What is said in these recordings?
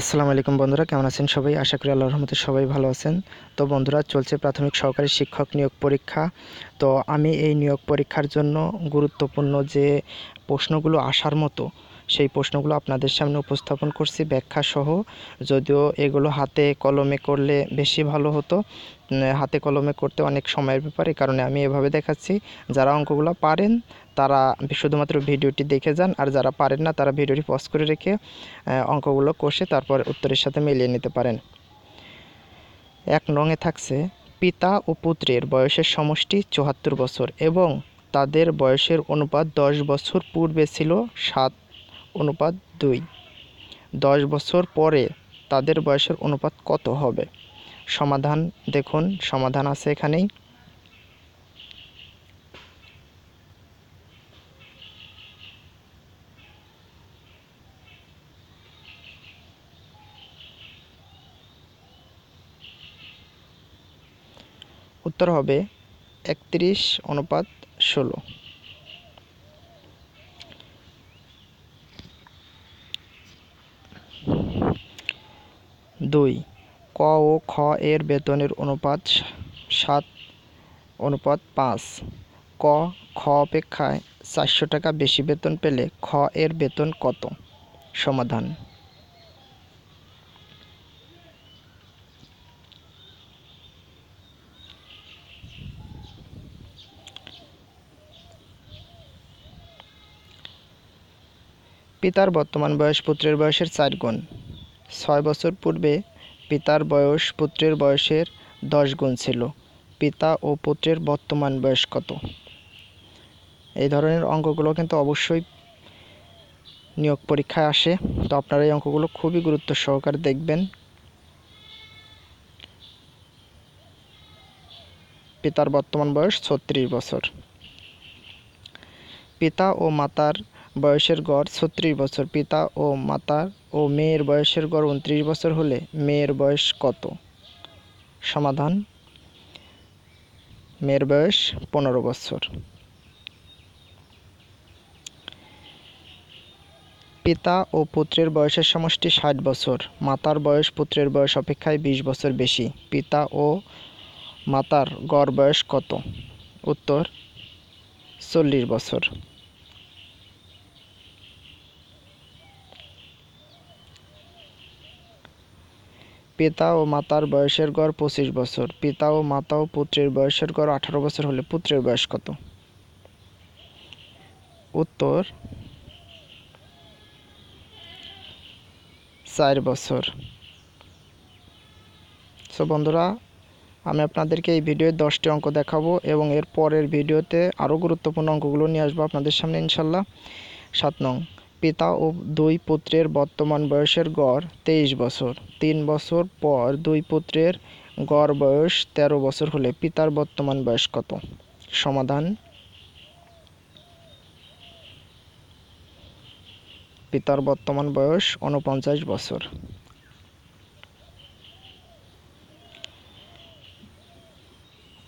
আসসালামু আলাইকুম বন্ধুরা কেমন আছেন সবাই আশা করি আল্লাহ রহমতে সবাই ভালো আছেন তো বন্ধুরা চলছে প্রাথমিক সহকারী শিক্ষক নিয়োগ পরীক্ষা তো আমি এই নিয়োগ পরীক্ষার জন্য গুরুত্বপূর্ণ যে প্রশ্নগুলো আসার মতো সেই প্রশ্নগুলো আপনাদের সামনে উপস্থাপন করছি ব্যাখ্যা সহ যদিও এগুলো হাতে কলমে করলে বেশি ভালো হতো হাতে কলমে করতে অনেক সময়ের ব্যাপার কারণে আমি এভাবে দেখাচ্ছি যারা অঙ্কগুলো পারেন তারা শুধুমাত্র ভিডিওটি দেখে যান আর যারা পারেন না তারা ভিডিওটি পজ করে রেখে অঙ্কগুলো কষে তারপর উত্তরের সাথে মিলিয়ে নিতে পারেন এক নঙে থাকছে পিতা ও পুত্রের বয়সের সমষ্টি চুহাত্তর বছর এবং তাদের বয়সের অনুপাত দশ বছর পূর্বে ছিল সাত অনুপাত দুই দশ বছর পরে তাদের বয়সের অনুপাত কত হবে সমাধান দেখুন সমাধান আছে এখানেই উত্তর হবে একত্রিশ অনুপাত ষোলো দুই ক ও খ এর বেতনের অনুপাত সাত অনুপাত পাঁচ ক খ অপেক্ষায় চারশো টাকা বেশি বেতন পেলে খ এর বেতন কত সমাধান পিতার বর্তমান বয়স পুত্রের বয়সের চার গুণ ছয় বছর পূর্বে পিতার বয়স পুত্রের বয়সের দশ গুণ ছিল পিতা ও পুত্রের বর্তমান বয়স কত এই ধরনের অঙ্কগুলো কিন্তু অবশ্যই নিয়োগ পরীক্ষায় আসে তো আপনারা এই অঙ্কগুলো খুবই গুরুত্ব সহকারে দেখবেন পিতার বর্তমান বয়স ছত্রিশ বছর পিতা ও মাতার বয়সের গড় ছত্রিশ বছর পিতা ও মাতার ও মেয়ের বয়সের গড় উনত্রিশ বছর হলে মেয়ের বয়স কত সমাধান মেয়ের বয়স পনেরো বছর পিতা ও পুত্রের বয়সের সমষ্টি ষাট বছর মাতার বয়স পুত্রের বয়স অপেক্ষায় বিশ বছর বেশি পিতা ও মাতার গড় বয়স কত উত্তর চল্লিশ বছর পিতা ও মাতার বয়সের গড় পঁচিশ বছর পিতা ও মাতা ও পুত্রের বয়সের গড় আঠারো বছর হলে পুত্রের বয়স কত উত্তর চার বছর সো বন্ধুরা আমি আপনাদেরকে এই ভিডিওয়ে দশটি অঙ্ক দেখাবো এবং এর পরের ভিডিওতে আরও গুরুত্বপূর্ণ অঙ্কগুলো নিয়ে আসবো আপনাদের সামনে ইনশাল্লাহ সাত নং পিতা ও দুই পুত্রের বর্তমান বয়সের গড় তেইশ বছর তিন বছর পর দুই পুত্রের গড় বয়স ১৩ বছর হলে পিতার বর্তমান বয়স কত সমাধান পিতার বর্তমান বয়স উনপঞ্চাশ বছর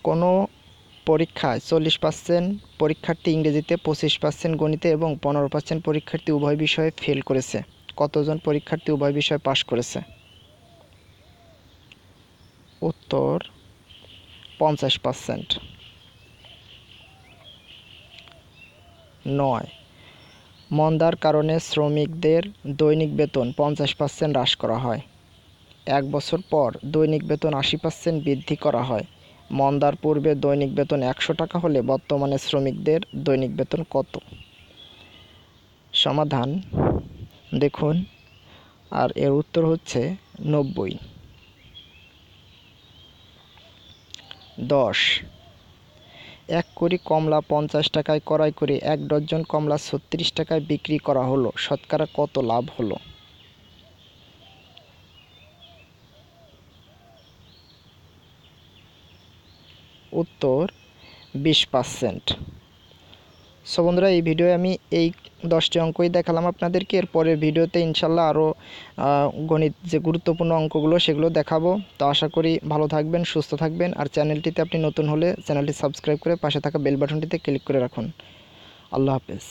কোনো পরীক্ষায় চল্লিশ পার্সেন্ট পরীক্ষার্থী ইংরেজিতে পঁচিশ পার্সেন্ট গণিতে এবং পনেরো পার্সেন্ট পরীক্ষার্থী উভয় বিষয়ে ফেল করেছে কতজন পরীক্ষার্থী উভয় বিষয়ে পাশ করেছে উত্তর পঞ্চাশ পার্সেন্ট নয় মন্দার কারণে শ্রমিকদের দৈনিক বেতন পঞ্চাশ পার্সেন্ট হ্রাস করা হয় এক বছর পর দৈনিক বেতন আশি পার্সেন্ট বৃদ্ধি করা হয় মন্দার পূর্বে দৈনিক বেতন একশো টাকা হলে বর্তমানে শ্রমিকদের দৈনিক বেতন কত সমাধান দেখুন আর এর উত্তর হচ্ছে নব্বই দশ এক কোটি কমলা পঞ্চাশ টাকায় ক্রয় করে এক ডজন কমলা ছত্রিশ টাকায় বিক্রি করা হলো শতকরা কত লাভ হলো উত্তর বিশ পার্সেন্ট সো বন্ধুরা এই ভিডিও আমি এই দশটি অঙ্কই দেখালাম আপনাদেরকে এরপরের ভিডিওতে ইনশাল্লাহ আরও গণিত যে গুরুত্বপূর্ণ অঙ্কগুলো সেগুলো দেখাবো তো আশা করি ভালো থাকবেন সুস্থ থাকবেন আর চ্যানেলটিতে আপনি নতুন হলে চ্যানেলটি সাবস্ক্রাইব করে পাশে থাকা বেল বাটনটিতে ক্লিক করে রাখুন আল্লাহ হাফেজ